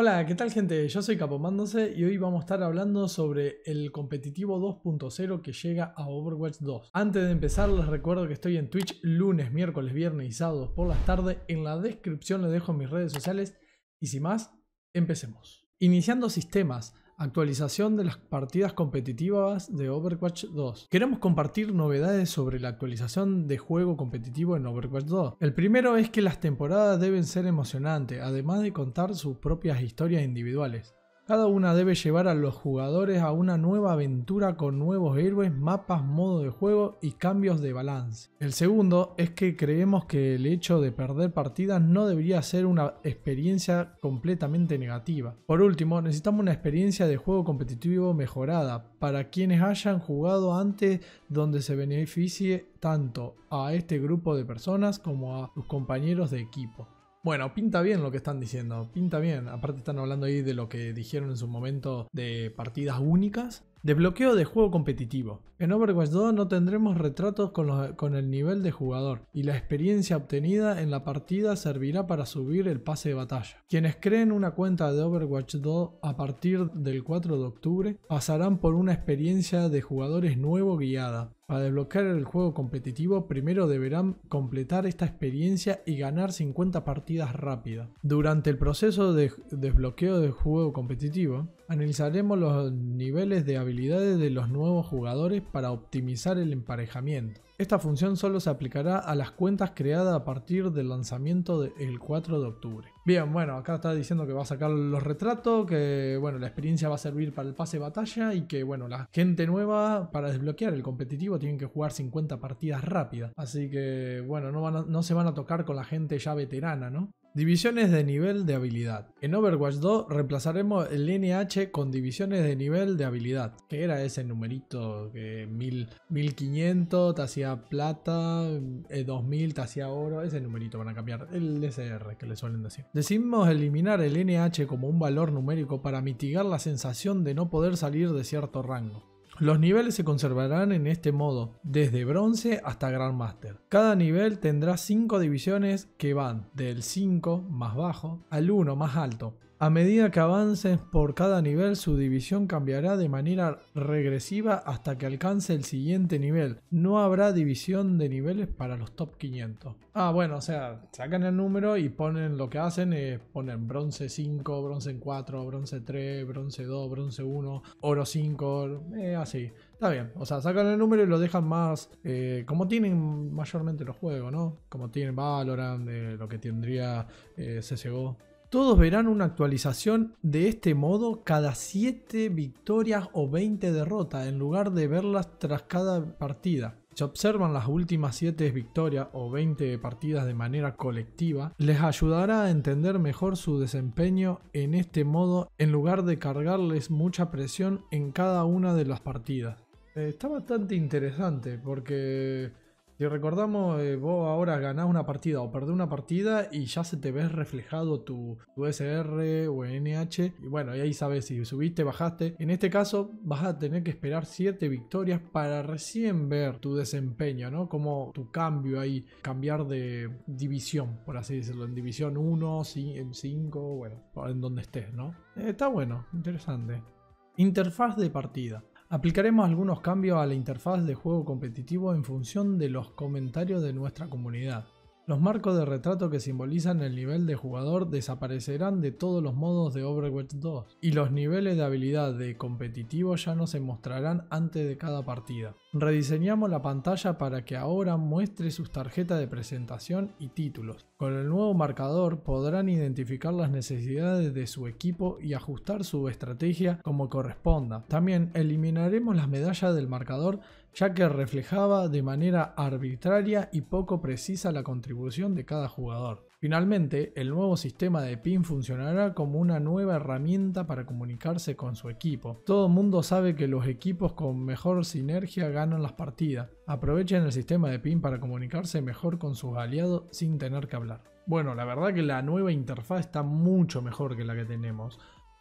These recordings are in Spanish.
Hola, ¿qué tal gente? Yo soy Capomándose y hoy vamos a estar hablando sobre el competitivo 2.0 que llega a Overwatch 2. Antes de empezar les recuerdo que estoy en Twitch lunes, miércoles, viernes y sábados por las tardes. En la descripción les dejo mis redes sociales y sin más, empecemos. Iniciando sistemas, Actualización de las partidas competitivas de Overwatch 2. Queremos compartir novedades sobre la actualización de juego competitivo en Overwatch 2. El primero es que las temporadas deben ser emocionantes, además de contar sus propias historias individuales. Cada una debe llevar a los jugadores a una nueva aventura con nuevos héroes, mapas, modo de juego y cambios de balance. El segundo es que creemos que el hecho de perder partidas no debería ser una experiencia completamente negativa. Por último, necesitamos una experiencia de juego competitivo mejorada para quienes hayan jugado antes donde se beneficie tanto a este grupo de personas como a sus compañeros de equipo. Bueno, pinta bien lo que están diciendo, pinta bien. Aparte están hablando ahí de lo que dijeron en su momento de partidas únicas. de bloqueo de juego competitivo. En Overwatch 2 no tendremos retratos con, con, el nivel de jugador y la experiencia obtenida en la partida servirá para subir el pase de batalla. Quienes creen una cuenta de Overwatch 2 a partir del 4 de octubre pasarán por una experiencia de jugadores nuevo guiada para desbloquear el juego competitivo, primero deberán completar esta experiencia y ganar 50 partidas rápidas. Durante el proceso de desbloqueo del juego competitivo, analizaremos los niveles de habilidades de los nuevos jugadores para optimizar el emparejamiento. Esta función solo se aplicará a las cuentas creadas a partir del lanzamiento del 4 de octubre. Bien, bueno, acá está diciendo que va a sacar los retratos, que bueno, la experiencia va a servir para el pase de batalla y que bueno, la gente nueva para desbloquear el competitivo tienen que jugar 50 partidas rápidas. Así que bueno, no, se van a tocar con la gente ya veterana, ¿no? Divisiones de nivel de habilidad. En Overwatch 2 reemplazaremos el NH con divisiones de nivel de habilidad, que era ese numerito que 1500 te hacía plata, 2000 eh, te hacía oro, ese numerito van a cambiar, el SR que le suelen decir. Decidimos eliminar el NH como un valor numérico para mitigar la sensación de no poder salir de cierto rango. Los niveles se conservarán en este modo, desde bronce hasta Grandmaster. Cada nivel tendrá 5 divisiones que van del 5 más bajo al 1 más alto, a medida que avances por cada nivel, su división cambiará de manera regresiva hasta que alcance el siguiente nivel. No habrá división de niveles para los top 500. Ah, bueno, o sea, sacan el número y ponen lo que hacen, es ponen bronce 5, bronce 4, bronce 3, bronce 2, bronce 1, oro 5, eh, así. Está bien, o sea, sacan el número y lo dejan más eh, como tienen mayormente los juegos, ¿no? Como tienen Valorant, de eh, lo que tendría CSGO. Todos verán una actualización de este modo cada 7 victorias o 20 derrotas en lugar de verlas tras cada partida. Si observan las últimas 7 victorias o 20 partidas de manera colectiva, les ayudará a entender mejor su desempeño en este modo en lugar de cargarles mucha presión en cada una de las partidas. Eh, está bastante interesante porque si recordamos, eh, vos ahora ganás una partida o perdés una partida y ya se te ves reflejado tu, SR o NH. Y bueno, y ahí sabes si subiste, bajaste. En este caso, vas a tener que esperar 7 victorias para recién ver tu desempeño, ¿no? Como tu cambio ahí, cambiar de división, por así decirlo, en división 1, 5, bueno, en donde estés, ¿no? Eh, está bueno, interesante. Interfaz de partida. Aplicaremos algunos cambios a la interfaz de juego competitivo en función de los comentarios de nuestra comunidad. Los marcos de retrato que simbolizan el nivel de jugador desaparecerán de todos los modos de Overwatch 2 y los niveles de habilidad de competitivo ya no se mostrarán antes de cada partida. Rediseñamos la pantalla para que ahora muestre sus tarjetas de presentación y títulos. Con el nuevo marcador podrán identificar las necesidades de su equipo y ajustar su estrategia como corresponda. También eliminaremos las medallas del marcador ya que reflejaba de manera arbitraria y poco precisa la contribución de cada jugador. Finalmente, el nuevo sistema de PIN funcionará como una nueva herramienta para comunicarse con su equipo. Todo mundo sabe que los equipos con mejor sinergia ganan las partidas. Aprovechen el sistema de PIN para comunicarse mejor con sus aliados sin tener que hablar. Bueno, la verdad que la nueva interfaz está mucho mejor que la que tenemos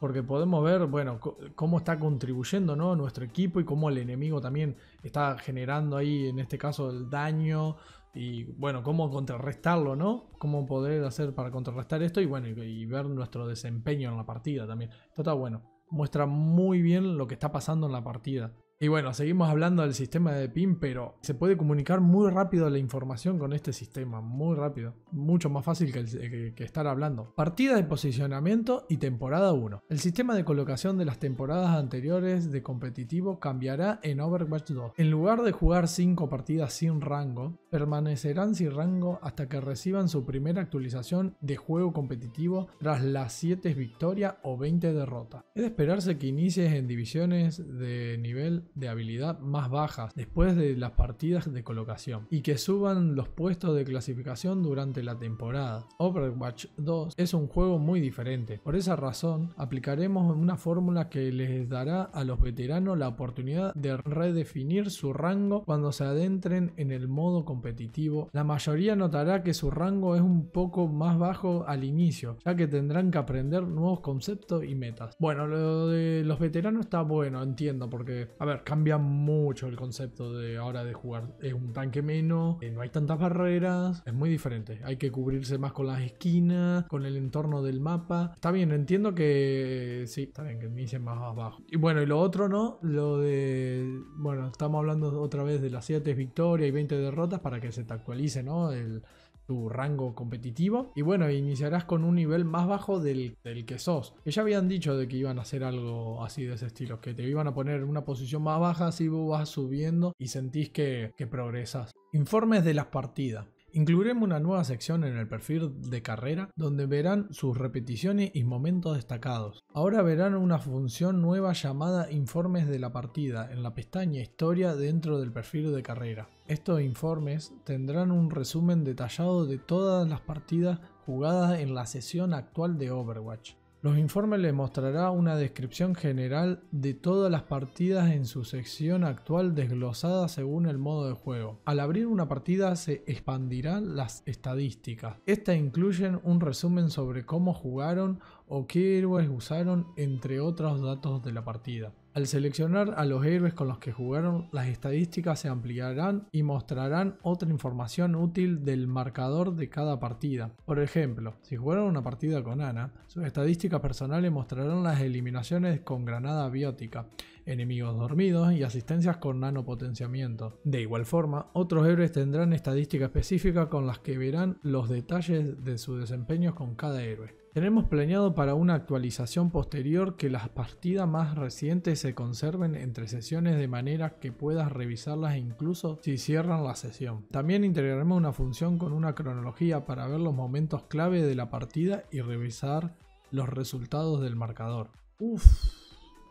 porque podemos ver, bueno, cómo está contribuyendo ¿no? nuestro equipo y cómo el enemigo también está generando ahí, en este caso, el daño y, bueno, cómo contrarrestarlo, ¿no? Cómo poder hacer para contrarrestar esto y, bueno, y, ver nuestro desempeño en la partida también. Esto está bueno. Muestra muy bien lo que está pasando en la partida. Y bueno, seguimos hablando del sistema de PIN, pero se puede comunicar muy rápido la información con este sistema, muy rápido, mucho más fácil que, eh, estar hablando. Partida de posicionamiento y temporada 1. El sistema de colocación de las temporadas anteriores de competitivo cambiará en Overwatch 2. En lugar de jugar 5 partidas sin rango, permanecerán sin rango hasta que reciban su primera actualización de juego competitivo tras las 7 victorias o 20 derrotas. Es de esperarse que inicies en divisiones de nivel de habilidad más bajas después de las partidas de colocación y que suban los puestos de clasificación durante la temporada. Overwatch 2 es un juego muy diferente, por esa razón aplicaremos una fórmula que les dará a los veteranos la oportunidad de redefinir su rango cuando se adentren en el modo competitivo. La mayoría notará que su rango es un poco más bajo al inicio, ya que tendrán que aprender nuevos conceptos y metas. Bueno, lo de los veteranos está bueno, entiendo, porque, a ver, cambia mucho el concepto de ahora de jugar. Es un tanque menos, eh, no hay tantas barreras, es muy diferente. Hay que cubrirse más con las esquinas, con el entorno del mapa. Está bien, entiendo que sí, está bien que inicie más abajo. Y bueno, y lo otro no, lo de, bueno, estamos hablando otra vez de las 7 victorias y 20 derrotas para que se te actualice, ¿no? El, tu rango competitivo. Y bueno, iniciarás con un nivel más bajo del, que sos. Que habían dicho de que iban a hacer algo así de ese estilo, que te iban a poner en una posición más baja, así vos vas subiendo y sentís que, que progresas. Informes de las partidas. Incluiremos una nueva sección en el perfil de carrera donde verán sus repeticiones y momentos destacados. Ahora verán una función nueva llamada Informes de la partida en la pestaña Historia dentro del perfil de carrera. Estos informes tendrán un resumen detallado de todas las partidas jugadas en la sesión actual de Overwatch. Los informes le mostrará una descripción general de todas las partidas en su sección actual desglosada según el modo de juego. Al abrir una partida se expandirán las estadísticas. Estas incluyen un resumen sobre cómo jugaron o qué héroes usaron, entre otros datos de la partida. Al seleccionar a los héroes con los que jugaron, las estadísticas se ampliarán y mostrarán otra información útil del marcador de cada partida. Por ejemplo, si jugaron una partida con Ana, sus estadísticas personales mostrarán las eliminaciones con granada biótica enemigos dormidos y asistencias con nanopotenciamiento. De igual forma, otros héroes tendrán estadística específica con las que verán los detalles de su desempeño con cada héroe. Tenemos planeado para una actualización posterior que las partidas más recientes se conserven entre sesiones de manera que puedas revisarlas incluso si cierran la sesión. También integraremos una función con una cronología para ver los momentos clave de la partida y revisar los resultados del marcador. Uff!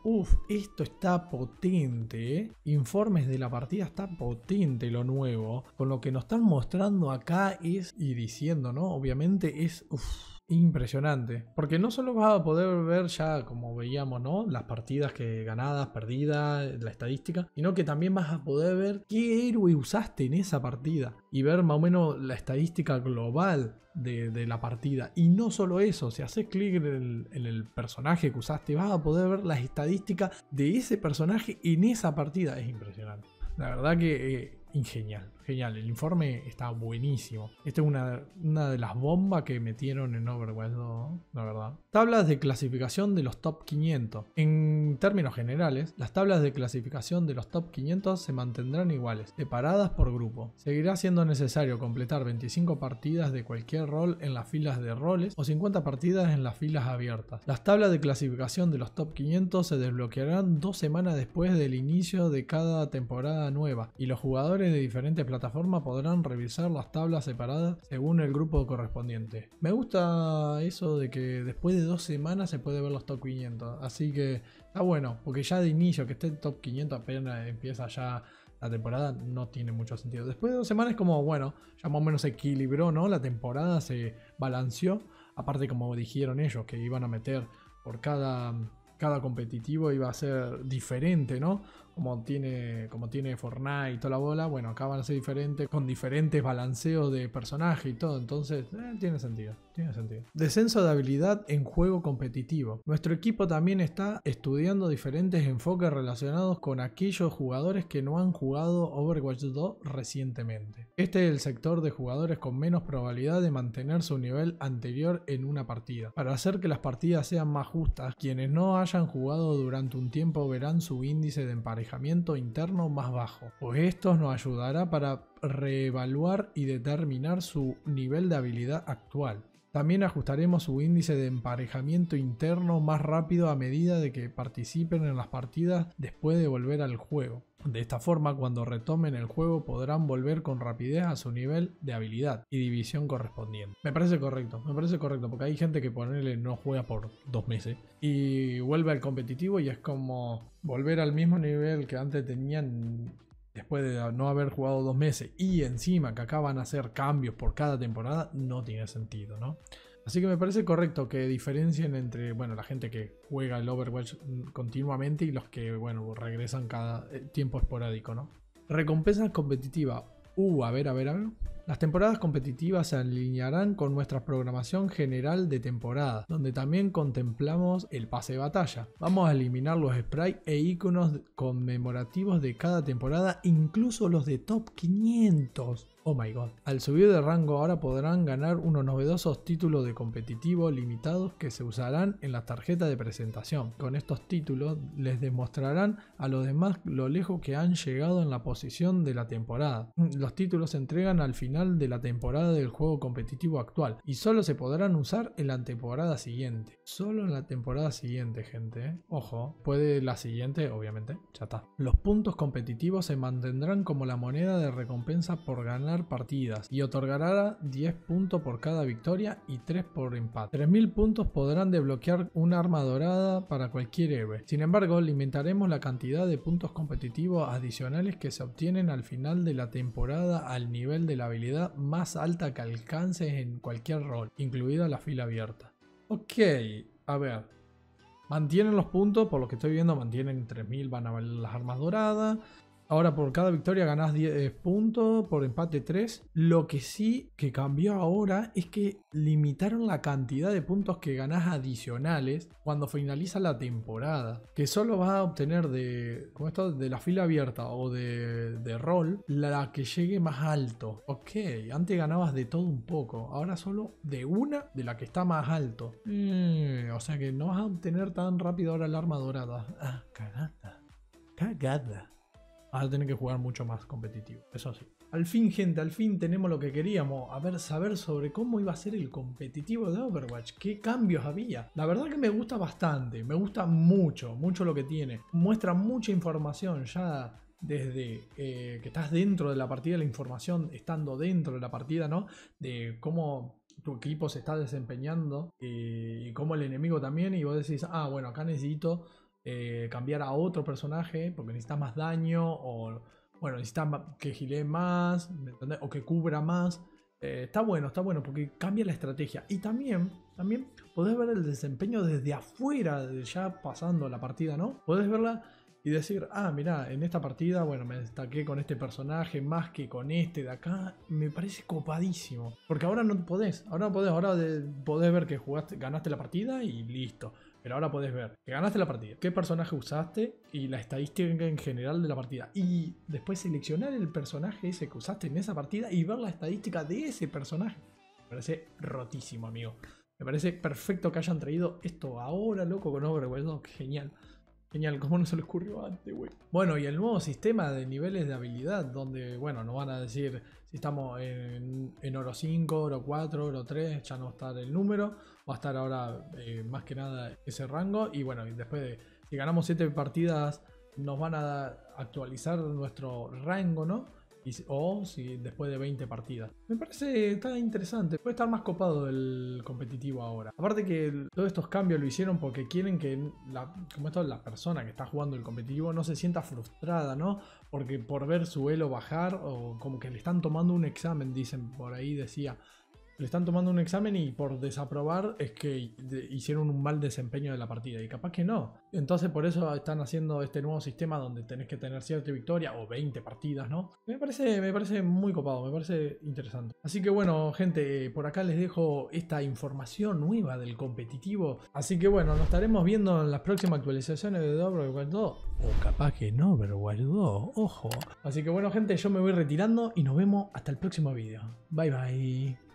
Uf, esto está potente. ¿eh? Informes de la partida está potente lo nuevo. Con lo que nos están mostrando acá es, y diciendo, ¿no? Obviamente es, Uf, Impresionante, porque no solo vas a poder ver ya, como veíamos, ¿no? Las partidas que ganadas, perdidas, la estadística, sino que también vas a poder ver qué héroe usaste en esa partida y ver más o menos la estadística global de, la partida. Y no solo eso, si haces clic en el, personaje que usaste, vas a poder ver las estadísticas de ese personaje en esa partida. Es impresionante. La verdad que es eh, ingenial genial. El informe está buenísimo. Esta es una, de las bombas que metieron en Overwatch 2, la verdad. Tablas de clasificación de los top 500. En términos generales, las tablas de clasificación de los top 500 se mantendrán iguales, separadas por grupo. Seguirá siendo necesario completar 25 partidas de cualquier rol en las filas de roles o 50 partidas en las filas abiertas. Las tablas de clasificación de los top 500 se desbloquearán dos semanas después del inicio de cada temporada nueva y los jugadores de diferentes plataformas podrán revisar las tablas separadas según el grupo correspondiente. Me gusta eso de que después de dos semanas se puede ver los top 500, así que está bueno, porque ya de inicio que esté top 500 apenas empieza ya la temporada no tiene mucho sentido. Después de dos semanas como, bueno, ya más o menos se equilibró, ¿no? La temporada se balanceó. Aparte, como dijeron ellos, que iban a meter por cada, cada competitivo iba a ser diferente, ¿no? como tiene, como tiene Fortnite y toda la bola, bueno, acá van a ser diferentes, con diferentes balanceos de personaje y todo, entonces eh, tiene sentido, tiene sentido. Descenso de habilidad en juego competitivo. Nuestro equipo también está estudiando diferentes enfoques relacionados con aquellos jugadores que no han jugado Overwatch 2 recientemente. Este es el sector de jugadores con menos probabilidad de mantener su nivel anterior en una partida. Para hacer que las partidas sean más justas, quienes no hayan jugado durante un tiempo verán su índice de emparejamiento interno más bajo, pues esto nos ayudará para reevaluar y determinar su nivel de habilidad actual. También ajustaremos su índice de emparejamiento interno más rápido a medida de que participen en las partidas después de volver al juego. De esta forma, cuando retomen el juego podrán volver con rapidez a su nivel de habilidad y división correspondiente. Me parece correcto, me parece correcto, porque hay gente que ponerle no juega por dos meses y vuelve al competitivo y es como volver al mismo nivel que antes tenían después de no haber jugado dos meses y encima que acaban a hacer cambios por cada temporada, no tiene sentido, ¿no? Así que me parece correcto que diferencien entre, bueno, la gente que juega el Overwatch mm, continuamente y los que, bueno, regresan cada eh, tiempo esporádico, ¿no? Recompensas competitivas. Uh, a ver, a ver, a ver. Las temporadas competitivas se alinearán con nuestra programación general de temporada, donde también contemplamos el pase de batalla. Vamos a eliminar los sprites e iconos conmemorativos de cada temporada, incluso los de top 500. Oh my god. Al subir de rango ahora podrán ganar unos novedosos títulos de competitivo limitados que se usarán en la tarjeta de presentación. Con estos títulos les demostrarán a los demás lo lejos que han llegado en la posición de la temporada. Mm, los títulos se entregan al final de la temporada del juego competitivo actual y solo se podrán usar en la temporada siguiente. Solo en la temporada siguiente, gente. ¿eh? Ojo, puede la siguiente, obviamente, ya está. Los puntos competitivos se mantendrán como la moneda de recompensa por ganar partidas y otorgará 10 puntos por cada victoria y 3 por empate. 3.000 puntos podrán desbloquear un arma dorada para cualquier héroe. Sin embargo, limitaremos la cantidad de puntos competitivos adicionales que se obtienen al final de la temporada al nivel de la habilidad más alta que alcances en cualquier rol, incluida la fila abierta. Ok, a ver. Mantienen los puntos, por lo que estoy viendo mantienen 3000, van a valer las armas doradas. Ahora por cada victoria ganás 10 eh, puntos, por empate 3. Lo que sí que cambió ahora es que limitaron la cantidad de puntos que ganás adicionales cuando finaliza la temporada. Que solo vas a obtener de, esto, de la fila abierta o de, de rol la que llegue más alto. Ok, antes ganabas de todo un poco, ahora solo de una de la que está más alto. Mm, o sea que no vas a obtener tan rápido ahora la arma dorada. Ah, cagada. Cagada. Vas a tener que jugar mucho más competitivo, eso sí. Al fin, gente, al fin tenemos lo que queríamos. A ver, saber sobre cómo iba a ser el competitivo de Overwatch. ¿Qué cambios había? La verdad que me gusta bastante. Me gusta mucho, mucho lo que tiene. Muestra mucha información ya desde eh, que estás dentro de la partida, la información estando dentro de la partida, ¿no? De cómo tu equipo se está desempeñando eh, y cómo el enemigo también. Y vos decís, ah, bueno, acá necesito eh, cambiar a otro personaje porque necesitas más daño o bueno, necesitas que gile más o que cubra más. Eh, está bueno, está bueno porque cambia la estrategia. Y también, también podés ver el desempeño desde afuera, ya pasando la partida, ¿no? Podés verla y decir, ah, mira, en esta partida, bueno, me destaqué con este personaje más que con este de acá. Me parece copadísimo. Porque ahora no podés, ahora no podés, ahora podés ver que jugaste, ganaste la partida y listo. Pero ahora podés ver que ganaste la partida, qué personaje usaste y la estadística en general de la partida. Y después seleccionar el personaje ese que usaste en esa partida y ver la estadística de ese personaje. Me parece rotísimo, amigo. Me parece perfecto que hayan traído esto ahora, loco, con Overwatch Genial. Genial, ¿cómo no se le ocurrió antes, güey? Bueno, y el nuevo sistema de niveles de habilidad, donde, bueno, nos van a decir si estamos en, oro 5, oro 4, oro 3, ya no va a estar el número, va a estar ahora eh, más que nada ese rango. Y bueno, después de que ganamos 7 partidas, nos van a actualizar nuestro rango, ¿no? o si después de 20 partidas. Me parece tan interesante, puede estar más copado el competitivo ahora. Aparte que todos estos cambios lo hicieron porque quieren que la, como esto, la persona que está jugando el competitivo no se sienta frustrada, ¿no? Porque por ver su elo bajar o como que le están tomando un examen, dicen por ahí, decía. Le están tomando un examen y por desaprobar es que hicieron un mal desempeño de la partida. Y capaz que no. Entonces por eso están haciendo este nuevo sistema donde tenés que tener cierta victoria o 20 partidas, ¿no? Me parece, me parece muy copado, me parece interesante. Así que bueno, gente, eh, por acá les dejo esta información nueva del competitivo. Así que bueno, nos estaremos viendo en las próximas actualizaciones de Overwatch 2. O capaz que no, Overwatch 2, ojo. Así que bueno, gente, yo me voy retirando y nos vemos hasta el próximo video. Bye bye.